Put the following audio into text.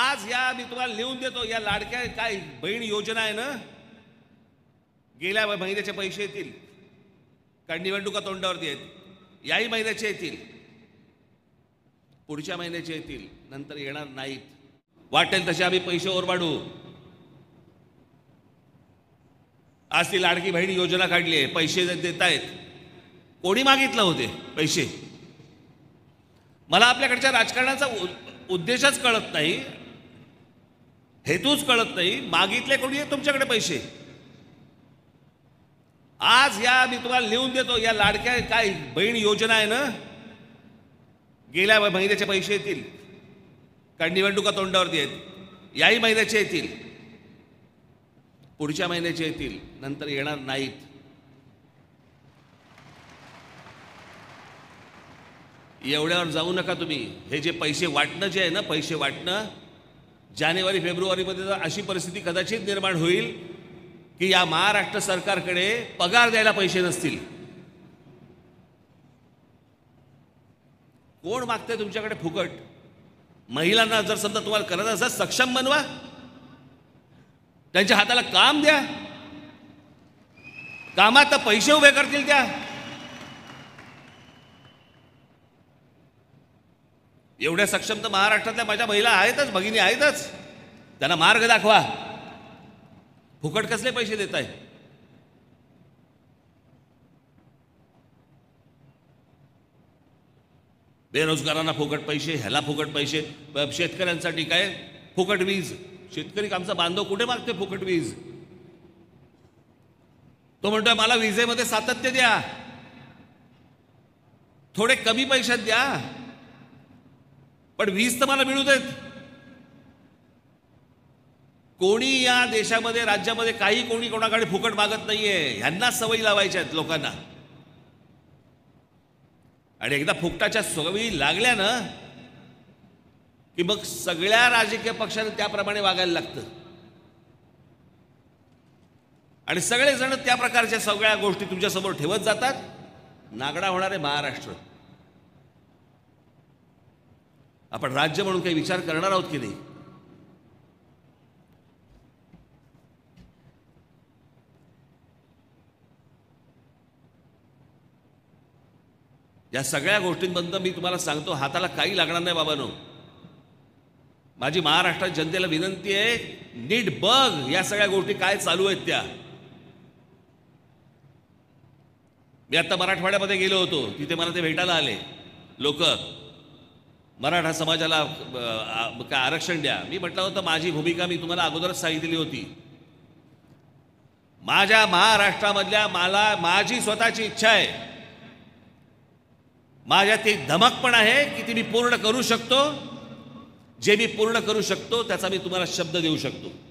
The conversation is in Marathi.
आज या मी तुम्हाला लिहून देतो या लाडक्या काय बहीण योजना आहे ना गेल्या महिन्याचे पैसे येतील का निवडणुका तोंडावरती आहेत याही महिन्याचे येतील पुढच्या महिन्याचे येतील नंतर येणार नाहीत वाटेल तसे आम्ही पैसे ओरबाडू आज ती लाडकी बहीण योजना काढली आहे पैसे देत आहेत कोणी मागितलं होते पैसे मला आपल्याकडच्या राजकारणाचा उद्देशच कळत नाही हेतूच कळत नाही मागितले कोणी आहे तुमच्याकडे पैसे आज या मी तुम्हाला लिहून देतो या लाडक्या काय बहीण योजना आहे ना गेल्या महिन्याचे पैसे येतील कारण निवडणुका तोंडावरती आहेत याही महिन्याचे येतील पुढच्या महिन्याचे येतील नंतर येणार नाहीत एवढ्यावर जाऊ नका तुम्ही हे जे पैसे वाटणं जे आहे ना पैसे वाटणं जानेवारी फेब्रुवारीमध्ये जर अशी परिस्थिती कदाचित निर्माण होईल की या महाराष्ट्र सरकारकडे पगार द्यायला पैसे नसतील कोण मागतंय तुमच्याकडे फुकट महिलांना जर समजा तुम्हाला करत असाल सक्षम बनवा त्यांच्या हाताला काम द्या कामात पैसे उभे करतील त्या एवढ्या सक्षम तर महाराष्ट्रातल्या माझ्या महिला आहेतच भगिनी आहेतच त्यांना मार्ग दाखवा फुकट कसले पैसे देत आहे बेरोजगारांना फुकट पैसे ह्याला फुकट पैसे शेतकऱ्यांसाठी काय फुकट वीज शेतकरी आमचा बांधव कुठे मागते फुकट वीज तो म्हणतोय मला विजेमध्ये सातत्य द्या थोडे कमी पैशात द्या पण वीज तर मला मिळू देत कोणी या देशामध्ये राज्यामध्ये काही कोणी कोणाकडे फुकट मागत नाहीये ह्यांना सवयी लावायच्या आहेत लोकांना आणि एकदा फुकटाच्या सवयी लागल्या ना की मग सगळ्या राजकीय पक्षांना त्याप्रमाणे वागायला लागतं आणि सगळेजण त्या प्रकारच्या सगळ्या गोष्टी तुमच्यासमोर ठेवत जातात नागडा होणारे महाराष्ट्र आपण राज्य म्हणून काही विचार करणार आहोत की नाही या सगळ्या गोष्टींबद्दल मी तुम्हाला सांगतो हाताला काही लागणार नाही बाबानो माझी महाराष्ट्रात जनतेला विनंती आहे नीट बघ या सगळ्या गोष्टी काय चालू आहेत त्या मी आता मराठवाड्यामध्ये गेलो होतो तिथे मला ते भेटायला आले लोक मराठा समाजाला काय आरक्षण द्या मी म्हटलं होतं माझी भूमिका मी तुम्हाला अगोदरच सांगितली होती माझ्या महाराष्ट्रामधल्या मला माझी स्वतःची इच्छा आहे माझ्या ती धमक पण आहे की ती मी पूर्ण करू शकतो जे मी पूर्ण करू शकतो त्याचा मी तुम्हाला शब्द देऊ शकतो